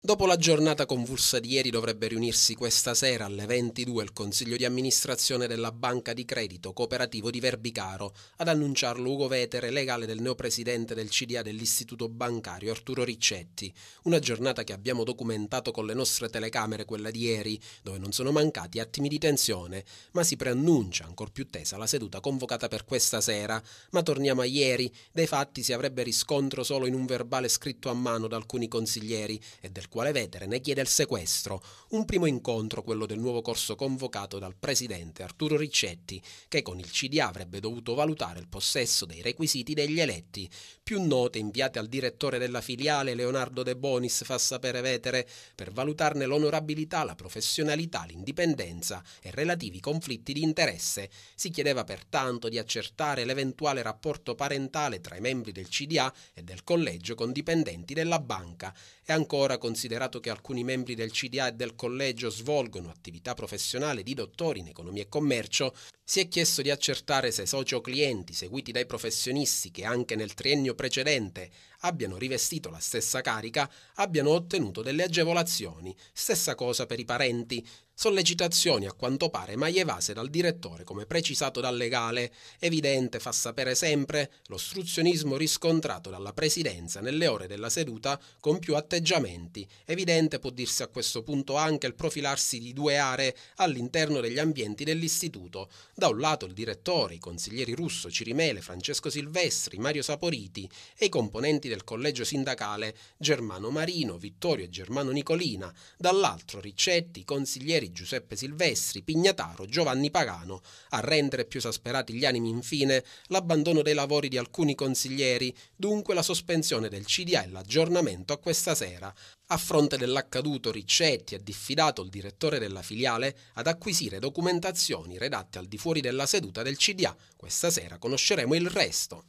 Dopo la giornata convulsa di ieri dovrebbe riunirsi questa sera alle 22 il Consiglio di amministrazione della Banca di Credito Cooperativo di Verbicaro, ad annunciarlo Ugo Vetere, legale del neopresidente del CDA dell'Istituto Bancario Arturo Riccetti. Una giornata che abbiamo documentato con le nostre telecamere quella di ieri, dove non sono mancati attimi di tensione, ma si preannuncia ancor più tesa la seduta convocata per questa sera. Ma torniamo a ieri, dei fatti si avrebbe riscontro solo in un verbale scritto a mano da alcuni consiglieri e del quale vetere ne chiede il sequestro. Un primo incontro, quello del nuovo corso convocato dal presidente Arturo Riccetti, che con il CDA avrebbe dovuto valutare il possesso dei requisiti degli eletti. Più note inviate al direttore della filiale Leonardo De Bonis fa sapere vetere per valutarne l'onorabilità, la professionalità, l'indipendenza e relativi conflitti di interesse. Si chiedeva pertanto di accertare l'eventuale rapporto parentale tra i membri del CDA e del collegio con dipendenti della banca e ancora con considerato che alcuni membri del CDA e del collegio svolgono attività professionale di dottori in economia e commercio, si è chiesto di accertare se soci o clienti seguiti dai professionisti che anche nel triennio precedente abbiano rivestito la stessa carica abbiano ottenuto delle agevolazioni. Stessa cosa per i parenti, Sollecitazioni a quanto pare mai evase dal direttore come precisato dal legale, evidente fa sapere sempre l'ostruzionismo riscontrato dalla presidenza nelle ore della seduta con più atteggiamenti, evidente può dirsi a questo punto anche il profilarsi di due aree all'interno degli ambienti dell'istituto, da un lato il direttore, i consiglieri Russo, Cirimele, Francesco Silvestri, Mario Saporiti e i componenti del collegio sindacale Germano Marino, Vittorio e Germano Nicolina, dall'altro Riccetti, consiglieri Giuseppe Silvestri, Pignataro, Giovanni Pagano, a rendere più esasperati gli animi infine l'abbandono dei lavori di alcuni consiglieri, dunque la sospensione del CDA e l'aggiornamento a questa sera. A fronte dell'accaduto Riccetti ha diffidato il direttore della filiale ad acquisire documentazioni redatte al di fuori della seduta del CDA. Questa sera conosceremo il resto.